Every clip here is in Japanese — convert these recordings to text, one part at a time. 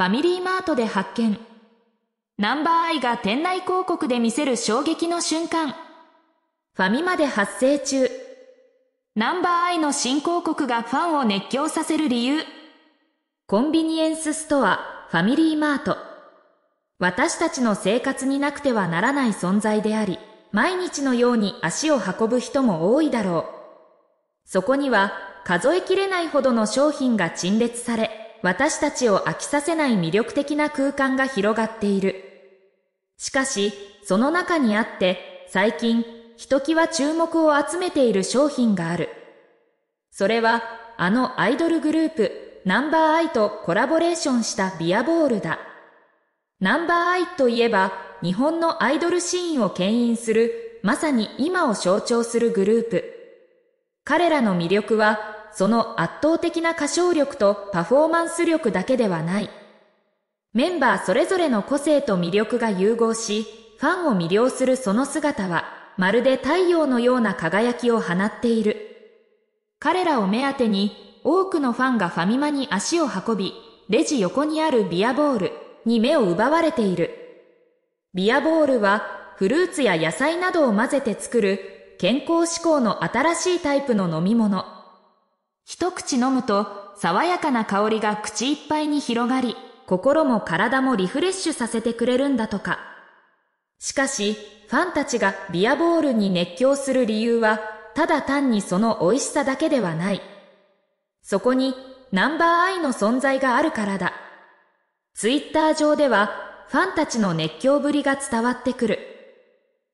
ファミリーマートで発見ナンバーアイが店内広告で見せる衝撃の瞬間ファミマで発生中ナンバーアイの新広告がファンを熱狂させる理由コンビニエンスストアファミリーマート私たちの生活になくてはならない存在であり毎日のように足を運ぶ人も多いだろうそこには数えきれないほどの商品が陳列され私たちを飽きさせない魅力的な空間が広がっている。しかし、その中にあって、最近、ひときわ注目を集めている商品がある。それは、あのアイドルグループ、ナンバーアイとコラボレーションしたビアボールだ。ナンバーアイといえば、日本のアイドルシーンを牽引する、まさに今を象徴するグループ。彼らの魅力は、その圧倒的な歌唱力とパフォーマンス力だけではない。メンバーそれぞれの個性と魅力が融合し、ファンを魅了するその姿は、まるで太陽のような輝きを放っている。彼らを目当てに、多くのファンがファミマに足を運び、レジ横にあるビアボールに目を奪われている。ビアボールは、フルーツや野菜などを混ぜて作る、健康志向の新しいタイプの飲み物。一口飲むと爽やかな香りが口いっぱいに広がり、心も体もリフレッシュさせてくれるんだとか。しかし、ファンたちがビアボールに熱狂する理由は、ただ単にその美味しさだけではない。そこにナンバーアイの存在があるからだ。ツイッター上では、ファンたちの熱狂ぶりが伝わってくる。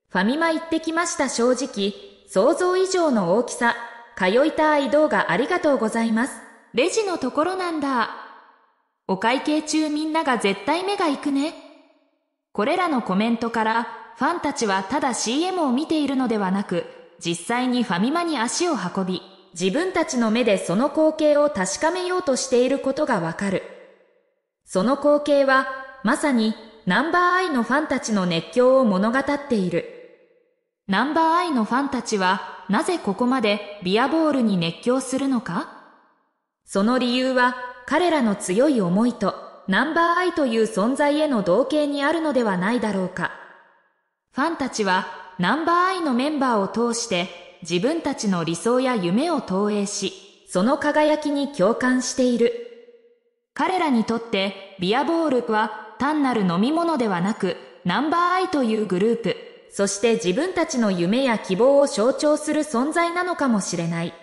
ファミマ行ってきました正直、想像以上の大きさ通いたい動画ありがとうございます。レジのところなんだ。お会計中みんなが絶対目が行くね。これらのコメントから、ファンたちはただ CM を見ているのではなく、実際にファミマに足を運び、自分たちの目でその光景を確かめようとしていることがわかる。その光景は、まさにナンバーアイのファンたちの熱狂を物語っている。ナンバーアイのファンたちは、なぜここまでビアボールに熱狂するのかその理由は彼らの強い思いとナンバーアイという存在への同型にあるのではないだろうか。ファンたちはナンバーアイのメンバーを通して自分たちの理想や夢を投影し、その輝きに共感している。彼らにとってビアボールは単なる飲み物ではなくナンバーアイというグループ。そして自分たちの夢や希望を象徴する存在なのかもしれない。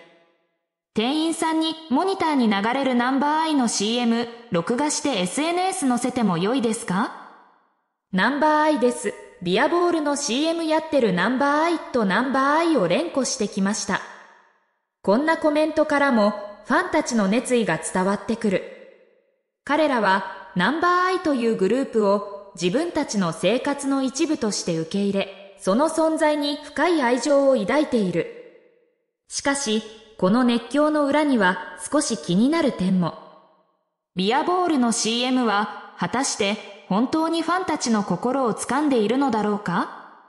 店員さんにモニターに流れるナンバーアイの CM、録画して SNS 載せても良いですかナンバーアイです。ビアボールの CM やってるナンバーアイとナンバーアイを連呼してきました。こんなコメントからもファンたちの熱意が伝わってくる。彼らはナンバーアイというグループを自分たちの生活の一部として受け入れ、その存在に深い愛情を抱いている。しかし、この熱狂の裏には少し気になる点も。ビアボールの CM は果たして本当にファンたちの心を掴んでいるのだろうか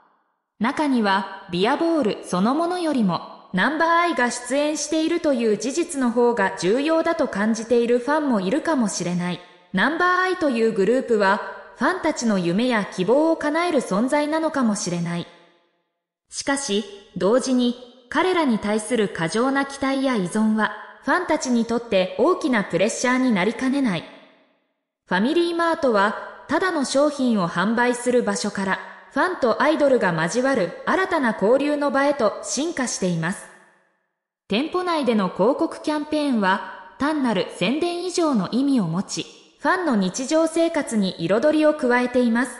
中にはビアボールそのものよりもナンバーアイが出演しているという事実の方が重要だと感じているファンもいるかもしれない。ナンバーアイというグループはファンたちの夢や希望を叶える存在なのかもしれない。しかし、同時に彼らに対する過剰な期待や依存は、ファンたちにとって大きなプレッシャーになりかねない。ファミリーマートは、ただの商品を販売する場所から、ファンとアイドルが交わる新たな交流の場へと進化しています。店舗内での広告キャンペーンは、単なる宣伝以上の意味を持ち、ファンの日常生活に彩りを加えています。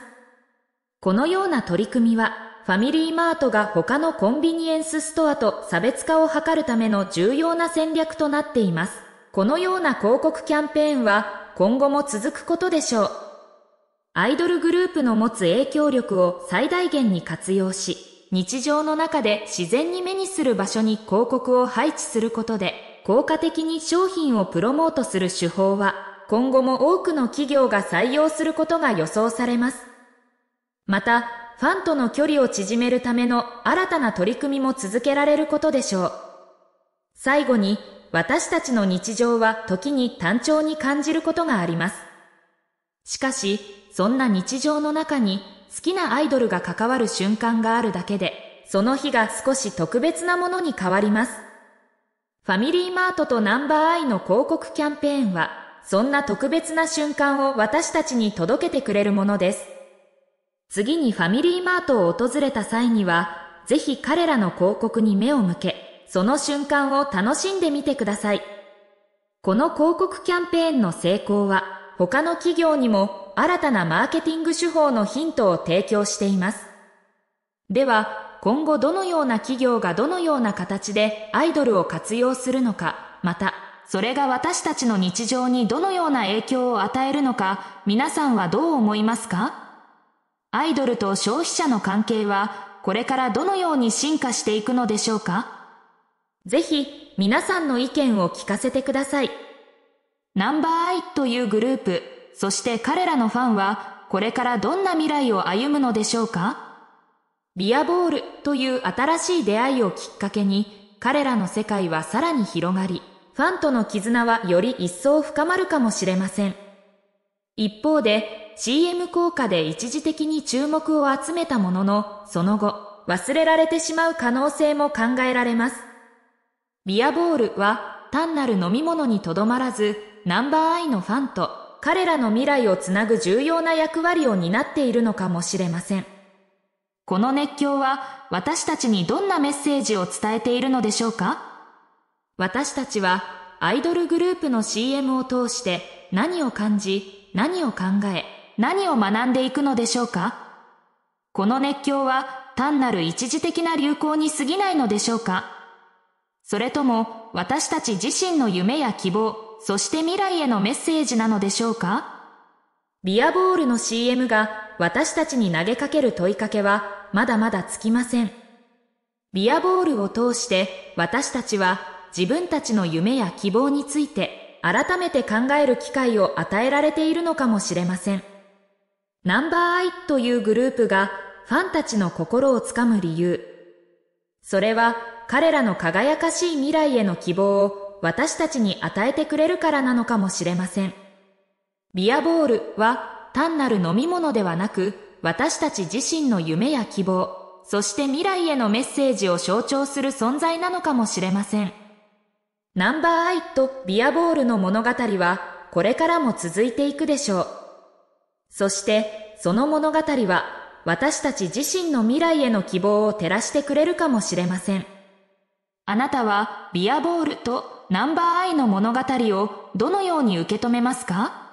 このような取り組みは、ファミリーマートが他のコンビニエンスストアと差別化を図るための重要な戦略となっています。このような広告キャンペーンは今後も続くことでしょう。アイドルグループの持つ影響力を最大限に活用し、日常の中で自然に目にする場所に広告を配置することで、効果的に商品をプロモートする手法は今後も多くの企業が採用することが予想されます。また、ファンとの距離を縮めるための新たな取り組みも続けられることでしょう。最後に、私たちの日常は時に単調に感じることがあります。しかし、そんな日常の中に好きなアイドルが関わる瞬間があるだけで、その日が少し特別なものに変わります。ファミリーマートとナンバーアイの広告キャンペーンは、そんな特別な瞬間を私たちに届けてくれるものです。次にファミリーマートを訪れた際には、ぜひ彼らの広告に目を向け、その瞬間を楽しんでみてください。この広告キャンペーンの成功は、他の企業にも新たなマーケティング手法のヒントを提供しています。では、今後どのような企業がどのような形でアイドルを活用するのか、またそれが私たちの日常にどのような影響を与えるのか、皆さんはどう思いますかアイドルと消費者の関係は、これからどのように進化していくのでしょうかぜひ、皆さんの意見を聞かせてください。ナンバーアイというグループ、そして彼らのファンは、これからどんな未来を歩むのでしょうかビアボールという新しい出会いをきっかけに、彼らの世界はさらに広がり、ファンとの絆はより一層深まるかもしれません。一方で、CM 効果で一時的に注目を集めたものの、その後、忘れられてしまう可能性も考えられます。ビアボールは単なる飲み物にとどまらず、ナンバーアイのファンと彼らの未来をつなぐ重要な役割を担っているのかもしれません。この熱狂は私たちにどんなメッセージを伝えているのでしょうか私たちはアイドルグループの CM を通して何を感じ、何を考え、何を学んでいくのでしょうかこの熱狂は単なる一時的な流行に過ぎないのでしょうかそれとも私たち自身の夢や希望、そして未来へのメッセージなのでしょうかビアボールの CM が私たちに投げかける問いかけはまだまだつきません。ビアボールを通して私たちは自分たちの夢や希望について改めて考える機会を与えられているのかもしれません。ナンバーアイというグループがファンたちの心をつかむ理由。それは彼らの輝かしい未来への希望を私たちに与えてくれるからなのかもしれません。ビアボールは単なる飲み物ではなく、私たち自身の夢や希望、そして未来へのメッセージを象徴する存在なのかもしれません。ナンバーアイとビアボールの物語はこれからも続いていくでしょう。そしてその物語は私たち自身の未来への希望を照らしてくれるかもしれません。あなたはビアボールとナンバーアイの物語をどのように受け止めますか